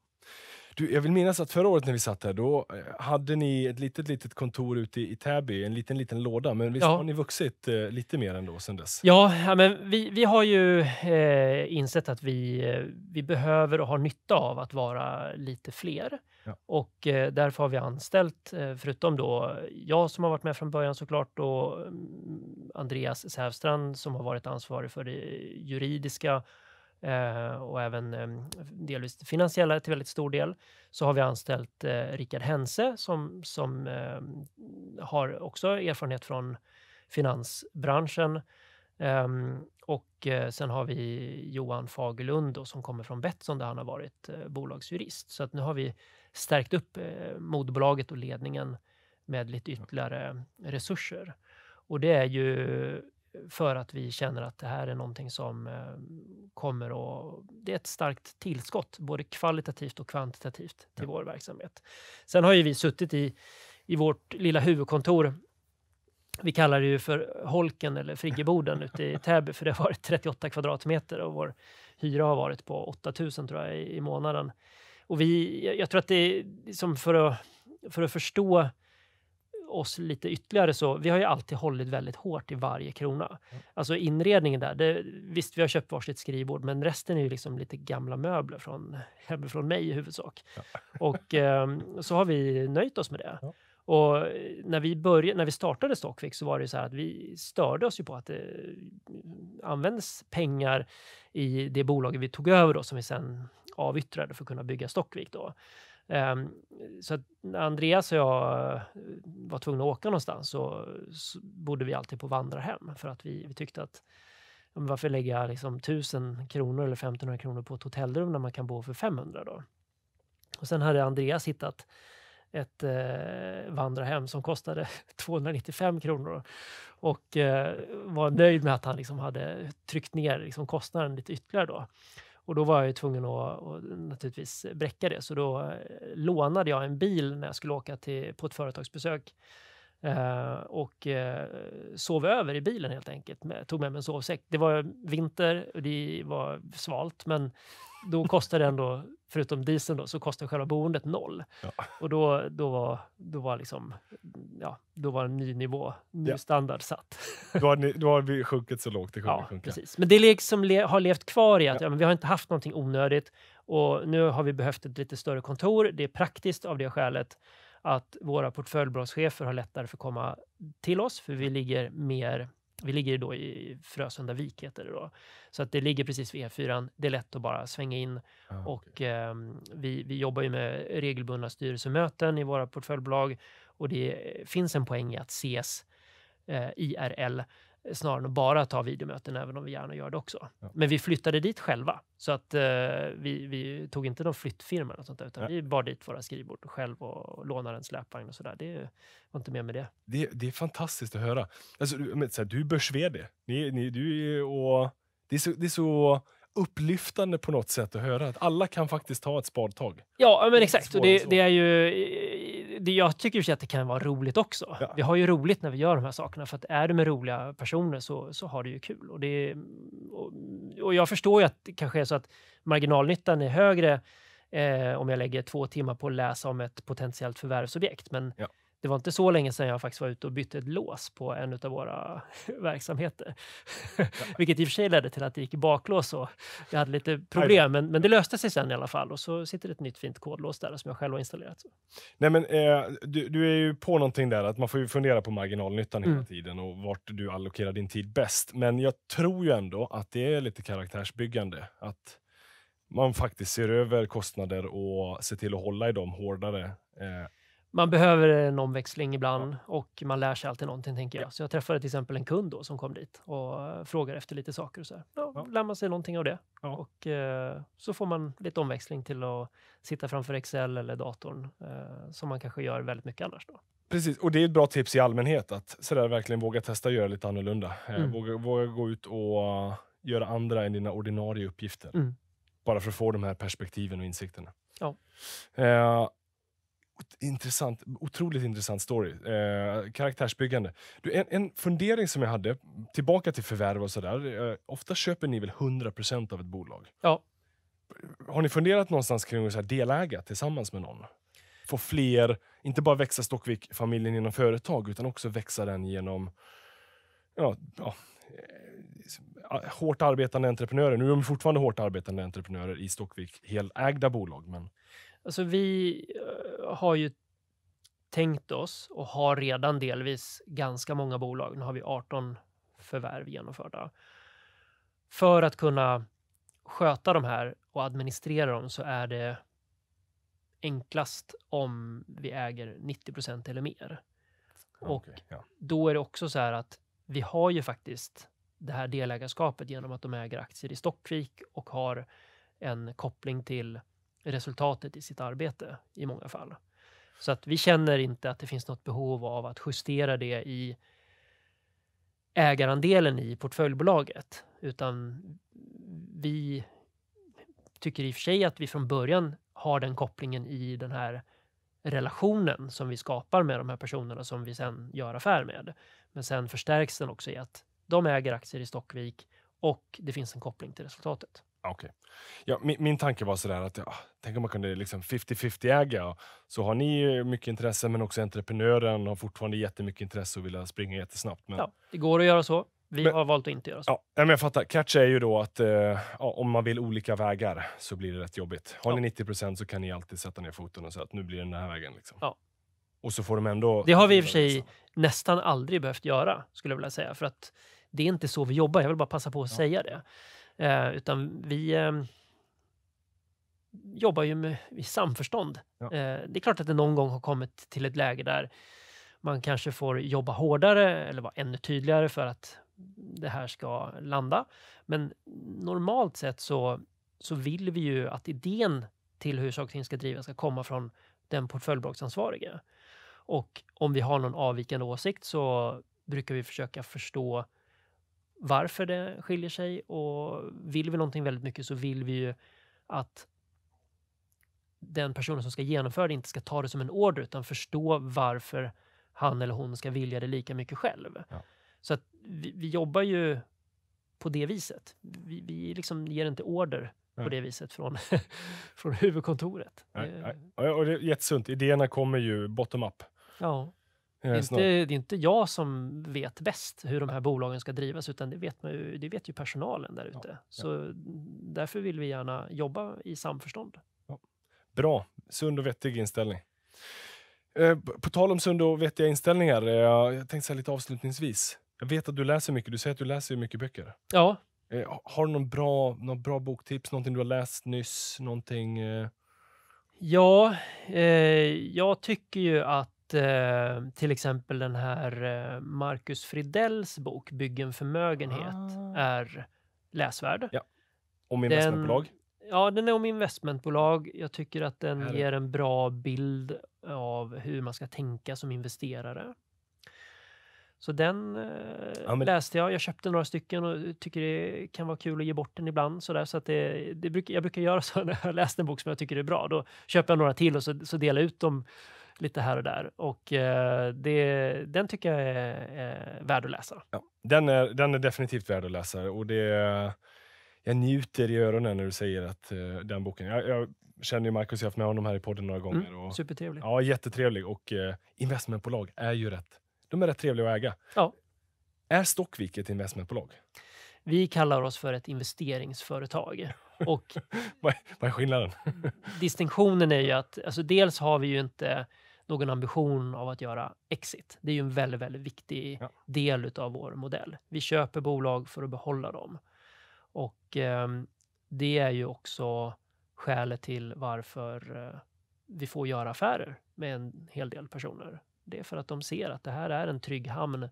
Du, jag vill minnas att förra året när vi satt här, då eh, hade ni ett litet, litet kontor ute i, i Täby, en liten, liten låda. Men visst ja. har ni vuxit eh, lite mer ändå sedan dess? Ja, ja men vi, vi har ju eh, insett att vi, eh, vi behöver och har nytta av att vara lite fler. Ja. Och eh, därför har vi anställt, eh, förutom då jag som har varit med från början såklart, och mm, Andreas Sävstrand som har varit ansvarig för det juridiska eh, och även delvis det finansiella till väldigt stor del, så har vi anställt Rickard Hense som, som har också erfarenhet från finansbranschen. Um, och uh, sen har vi Johan Fagerlund då, som kommer från Betsson där han har varit uh, bolagsjurist. Så att nu har vi stärkt upp eh, modbolaget och ledningen med lite ytterligare resurser. Och det är ju för att vi känner att det här är någonting som eh, kommer att... Det är ett starkt tillskott, både kvalitativt och kvantitativt, till ja. vår verksamhet. Sen har ju vi suttit i, i vårt lilla huvudkontor vi kallar det ju för holken eller friggeboden [laughs] ute i Täby för det har varit 38 kvadratmeter och vår hyra har varit på 8000 tror jag i månaden och vi, jag tror att det som liksom för att, för att förstå oss lite ytterligare så, vi har ju alltid hållit väldigt hårt i varje krona. Mm. Alltså inredningen där, det, visst vi har köpt varsitt skrivbord men resten är ju liksom lite gamla möbler från, [laughs] hemifrån mig i huvudsak. Ja. [laughs] Och eh, så har vi nöjt oss med det. Ja. Och eh, när vi, började, när vi startade Stockvik så var det ju så här att vi störde oss ju på att det eh, användes pengar i det bolaget vi tog över då, som vi sen avyttrade för att kunna bygga Stockvik. Då. Um, så när Andreas och jag eh, var tvungna att åka någonstans så, så bodde vi alltid på vandrarhem för att vi, vi tyckte att varför lägga liksom 1000 kronor eller 1500 kronor på ett hotellrum när man kan bo för 500 då? Och sen hade Andreas hittat ett eh, vandrarhem som kostade 295 [laughs] kronor och eh, var nöjd med att han liksom hade tryckt ner liksom, kostnaden lite ytterligare då. Och då var jag tvungen att, att naturligtvis bräcka det, så då eh, lånade jag en bil när jag skulle åka till, på ett företagsbesök eh, och eh, sov över i bilen helt enkelt. Med, tog med mig en sovsäck. Det var vinter och det var svalt, men då kostar den då, förutom dieseln, då, så kostar själva boendet noll. Ja. Och då, då, var, då var liksom, ja, då var en ny nivå, ny ja. standard satt. Då har, ni, då har vi sjunkit så lågt det kunde ja, sjunka. Precis. Men det liksom le, har levt kvar i att ja. men vi har inte haft någonting onödigt och nu har vi behövt ett lite större kontor. Det är praktiskt av det skälet att våra portföljbolagschefer har lättare för att komma till oss, för vi ligger mer vi ligger då i Frösunda Vik, heter det då. Så att det ligger precis vid E4. Det är lätt att bara svänga in. Ah, och eh, vi, vi jobbar ju med regelbundna styrelsemöten i våra portföljbolag och det eh, finns en poäng i att ses eh, IRL snarare än att bara ta videomöten, även om vi gärna gör det också. Ja. Men vi flyttade dit själva, så att eh, vi, vi, tog inte någon flyttfirma eller sånt där, utan ja. vi bar dit våra skrivbord själv och, och lånade en släpvagn och sådär. Det var inte mer med det. det. Det, är fantastiskt att höra. Alltså, du, men, så här, du är börs-vd. Ni, ni, du och, det är så, det är så upplyftande på något sätt att höra att alla kan faktiskt ta ett spadtag. Ja, men exakt. det, det, är ju det, jag tycker ju att det kan vara roligt också. Ja. Vi har ju roligt när vi gör de här sakerna för att är du med roliga personer så, så har du ju kul. Och, det, och, och jag förstår ju att det kanske är så att marginalnyttan är högre eh, om jag lägger två timmar på att läsa om ett potentiellt förvärvsobjekt. Men ja det var inte så länge sedan jag faktiskt var ute och bytte ett lås på en av våra [laughs] verksamheter. Ja. [laughs] Vilket i och för sig ledde till att det gick i baklås och jag hade lite problem, men, men, det löste sig sen i alla fall. Och så sitter det ett nytt fint kodlås där som jag själv har installerat. Nej, men eh, du, du, är ju på någonting där, att man får ju fundera på marginalnyttan mm. hela tiden och vart du allokerar din tid bäst. Men jag tror ju ändå att det är lite karaktärsbyggande. Att man faktiskt ser över kostnader och ser till att hålla i dem hårdare eh, man behöver en omväxling ibland och man lär sig alltid någonting, tänker jag. Så jag träffade till exempel en kund då som kom dit och eh, frågade efter lite saker. Och så här. Ja, ja. lär man sig någonting av det. Ja. Och eh, så får man lite omväxling till att sitta framför Excel eller datorn, eh, som man kanske gör väldigt mycket annars. Då. Precis, och det är ett bra tips i allmänhet att sådär verkligen våga testa och göra lite annorlunda. Eh, mm. Våga, våga gå ut och eh, göra andra än dina ordinarie uppgifter. Mm. Bara för att få de här perspektiven och insikterna. Ja. Eh, Intressant, otroligt intressant story. Eh, karaktärsbyggande. Du, en, en, fundering som jag hade, tillbaka till förvärv och sådär. Eh, ofta köper ni väl 100 av ett bolag? Ja. Har ni funderat någonstans kring att deläga tillsammans med någon? Få fler, inte bara växa Stockvik-familjen genom företag, utan också växa den genom ja, ja, eh, hårt arbetande entreprenörer. Nu är de fortfarande hårt arbetande entreprenörer i Stockvik, helägda bolag. Men Alltså vi eh, har ju tänkt oss och har redan delvis ganska många bolag. Nu har vi 18 förvärv genomförda. För att kunna sköta de här och administrera dem så är det enklast om vi äger 90 eller mer. och ja. då är det också så här att vi har ju faktiskt det här delägarskapet genom att de äger aktier i Stockvik och har en koppling till resultatet i sitt arbete i många fall. Så att vi känner inte att det finns något behov av att justera det i ägarandelen i portföljbolaget, utan vi tycker i och för sig att vi från början har den kopplingen i den här relationen som vi skapar med de här personerna som vi sen gör affär med. Men sen förstärks den också i att de äger aktier i Stockvik och det finns en koppling till resultatet. Okej. Okay. Ja, min, min tanke var sådär att ja, tänk om man kunde liksom 50-50 äga. Så har ni mycket intresse, men också entreprenören har fortfarande jättemycket intresse och vill springa jättesnabbt. Men... Ja, det går att göra så. Vi men, har valt att inte göra så. Ja, men jag fattar. Catch är ju då att eh, ja, om man vill olika vägar så blir det rätt jobbigt. Har ja. ni 90 så kan ni alltid sätta ner foten och säga att nu blir det den här vägen. Liksom. Ja. Och så får de ändå... Det har vi i och för sig liksom. nästan aldrig behövt göra, skulle jag vilja säga. För att det är inte så vi jobbar. Jag vill bara passa på att ja. säga det. Eh, utan vi eh, jobbar ju med, i samförstånd. Ja. Eh, det är klart att det någon gång har kommit till ett läge där man kanske får jobba hårdare eller vara ännu tydligare för att det här ska landa. Men normalt sett så, så vill vi ju att idén till hur saker och ting ska drivas ska komma från den portföljbolagsansvarige. Och om vi har någon avvikande åsikt så brukar vi försöka förstå varför det skiljer sig och vill vi någonting väldigt mycket så vill vi ju att den personen som ska genomföra det inte ska ta det som en order utan förstå varför han eller hon ska vilja det lika mycket själv. Ja. Så att vi, vi, jobbar ju på det viset. Vi, vi liksom ger inte order på det viset från, [laughs] från huvudkontoret. Nej, nej. Och det är jättesunt. Idéerna kommer ju bottom-up. Ja. Det är, inte, det är, inte, jag som vet bäst hur de här bolagen ska drivas, utan det vet, man ju, det vet ju personalen där ute. Ja, Så därför vill vi gärna jobba i samförstånd. Ja. Bra, sund och vettig inställning. Eh, på tal om sund och vettiga inställningar, eh, jag tänkte säga lite avslutningsvis. Jag vet att du läser mycket, du säger att du läser mycket böcker. Ja. Eh, har du någon bra, någon bra boktips, någonting du har läst nyss? Någonting, eh? Ja, eh, jag tycker ju att Eh, till exempel den här eh, Marcus Fridells bok Byggen förmögenhet ah. är läsvärd. Ja. Om investmentbolag? Den, ja, den är om investmentbolag. Jag tycker att den Herre. ger en bra bild av hur man ska tänka som investerare. Så den eh, ja, men... läste jag. Jag köpte några stycken och tycker det kan vara kul att ge bort den ibland. Så där. Så att det, det bruk, jag brukar göra så [laughs] när jag läst en bok som jag tycker är bra. Då köper jag några till och så, så delar ut dem lite här och där. Och eh, det, den tycker jag är, är värd att läsa. Ja, den, är, den är definitivt värd att läsa. Och det, jag njuter i öronen när du säger att eh, den boken... Jag, jag känner ju Marcus, jag har haft med honom här i podden några gånger. Mm, och, supertrevlig. Ja, jättetrevlig. Och eh, investmentbolag är ju rätt. De är rätt trevliga att äga. Ja. Är Stockvik ett investmentbolag? Vi kallar oss för ett investeringsföretag. [laughs] Och vad, är, skillnaden? distinktionen är ju att alltså dels har vi ju inte någon ambition av att göra exit. Det är ju en väldigt, väldigt viktig ja. del av vår modell. Vi köper bolag för att behålla dem. Och eh, det är ju också skälet till varför eh, vi får göra affärer med en hel del personer. Det är för att de ser att det här är en trygg hamn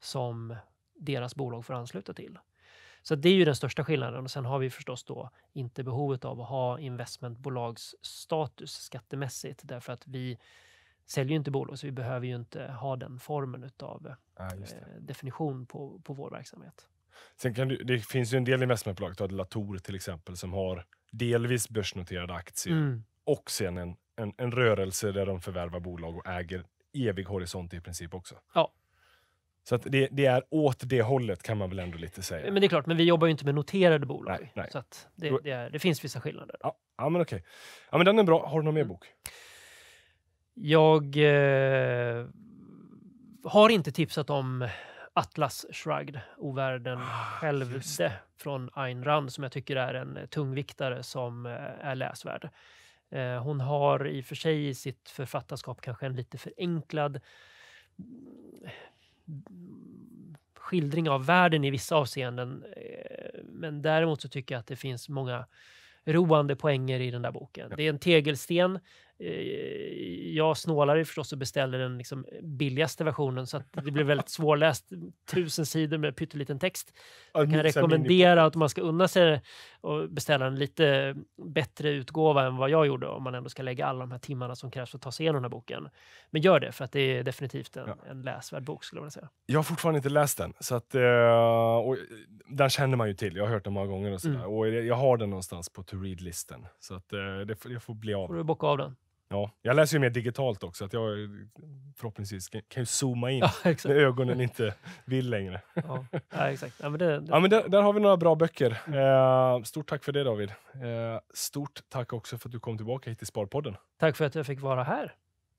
som deras bolag får ansluta till. Så det är ju den största skillnaden. Och sen har vi förstås då inte behovet av att ha investmentbolagsstatus skattemässigt därför att vi säljer ju inte bolag, så vi behöver ju inte ha den formen av eh, ja, definition på, på vår verksamhet. Sen kan du, det finns ju en del investmentbolag, ta Latour till exempel, som har delvis börsnoterade aktier mm. och sen en, en, en, rörelse där de förvärvar bolag och äger evig horisont i princip också. Ja. Så att det, det, är åt det hållet kan man väl ändå lite säga. Men det är klart, men vi jobbar ju inte med noterade bolag. Nej, nej. Så det, det, är, det, finns vissa skillnader. Ja, ja men okej. Okay. Ja, den är bra. Har du någon mer mm. bok? Mm. Jag eh, har inte tipsat om Atlas Shrugged, Ovärlden ah, självde från Ayn Rand som jag tycker är en tungviktare som eh, är läsvärd. Eh, hon har i och för sig i sitt författarskap kanske en lite förenklad mm, skildring av världen i vissa avseenden. Eh, men däremot så tycker jag att det finns många roande poänger i den där boken. Ja. Det är en tegelsten Eh, jag snålade förstås och beställde den liksom billigaste versionen så det blev väldigt [laughs] svårläst. Tusen sidor med pytteliten text. Jag kan rekommendera att man ska unna sig och beställa en lite bättre utgåva än vad jag gjorde om man ändå ska lägga alla de här timmarna som krävs för att ta sig igenom den här boken. Men gör det för att det är definitivt en, ja. en läsvärd bok skulle jag vilja säga. Jag har fortfarande inte läst den så att eh, och eh, den känner man ju till. Jag har hört den många gånger och sådär mm. och jag har den någonstans på to read-listen så att det, det får bli av. Får du bocka av den? Ja, jag läser ju mer digitalt också, att jag förhoppningsvis kan, kan zooma in [laughs] ja, när ögonen inte vill längre. Ja, ja exakt. Ja, men det, det... Ja, men där, där, har vi några bra böcker. Mm. Eh, stort tack för det David. Eh, stort tack också för att du kom tillbaka hit till Sparpodden. Tack för att jag fick vara här.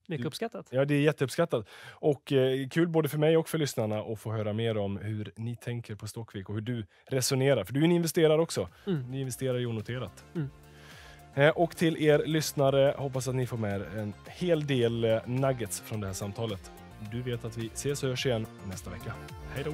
Mycket uppskattat. Ja, det är jätteuppskattat. Och eh, kul både för mig och för lyssnarna att få höra mer om hur ni tänker på Stockvik och hur du resonerar. För du är en investerare också. Mm. Ni investerar i onoterat. Mm. Eh, och till er lyssnare, hoppas att ni får med er en hel del eh, nuggets från det här samtalet. Du vet att vi ses och hörs igen nästa vecka. Hej då!